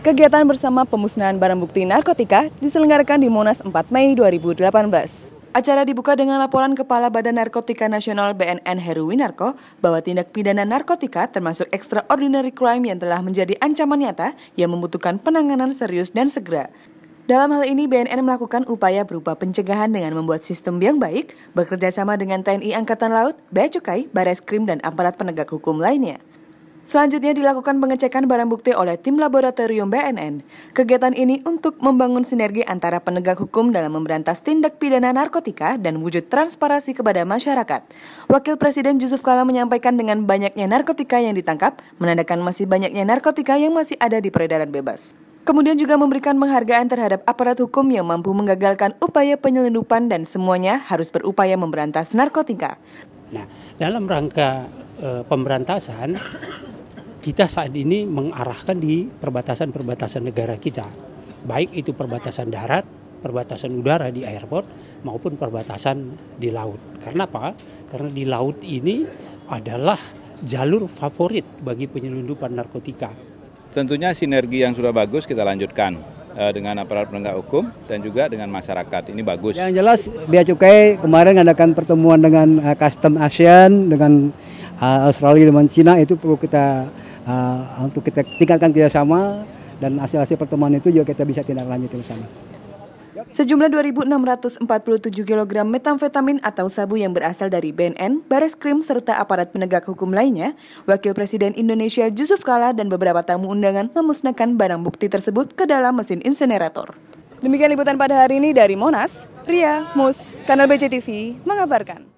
Kegiatan bersama pemusnahan barang bukti narkotika diselenggarakan di Monas 4 Mei 2018. Acara dibuka dengan laporan Kepala Badan Narkotika Nasional BNN Heru Winarko bahwa tindak pidana narkotika termasuk extraordinary crime yang telah menjadi ancaman nyata yang membutuhkan penanganan serius dan segera. Dalam hal ini, BNN melakukan upaya berupa pencegahan dengan membuat sistem yang baik, bekerjasama dengan TNI Angkatan Laut, Bea Cukai, baris Krim, dan aparat penegak hukum lainnya. Selanjutnya dilakukan pengecekan barang bukti oleh tim laboratorium BNN. Kegiatan ini untuk membangun sinergi antara penegak hukum dalam memberantas tindak pidana narkotika dan wujud transparansi kepada masyarakat. Wakil Presiden Yusuf Kala menyampaikan dengan banyaknya narkotika yang ditangkap, menandakan masih banyaknya narkotika yang masih ada di peredaran bebas. Kemudian juga memberikan penghargaan terhadap aparat hukum yang mampu menggagalkan upaya penyelundupan dan semuanya harus berupaya memberantas narkotika. Nah, dalam rangka e, pemberantasan kita saat ini mengarahkan di perbatasan-perbatasan negara kita. Baik itu perbatasan darat, perbatasan udara di airport maupun perbatasan di laut. Karena apa? Karena di laut ini adalah jalur favorit bagi penyelundupan narkotika. Tentunya sinergi yang sudah bagus kita lanjutkan eh, dengan aparat penegak hukum dan juga dengan masyarakat. Ini bagus. Yang jelas Bea Cukai kemarin mengadakan pertemuan dengan eh, custom ASEAN dengan eh, Australia dan China itu perlu kita uh, untuk kita tingkatkan kerjasama dan hasil-hasil pertemuan itu juga kita bisa tindak lanjuti bersama. Sejumlah 2.647 kg metamfetamin atau sabu yang berasal dari BNN, Baris Krim, serta aparat penegak hukum lainnya, Wakil Presiden Indonesia Yusuf Kala dan beberapa tamu undangan memusnahkan barang bukti tersebut ke dalam mesin insinerator. Demikian liputan pada hari ini dari Monas, Ria Mus, Kanal BCTV, mengabarkan.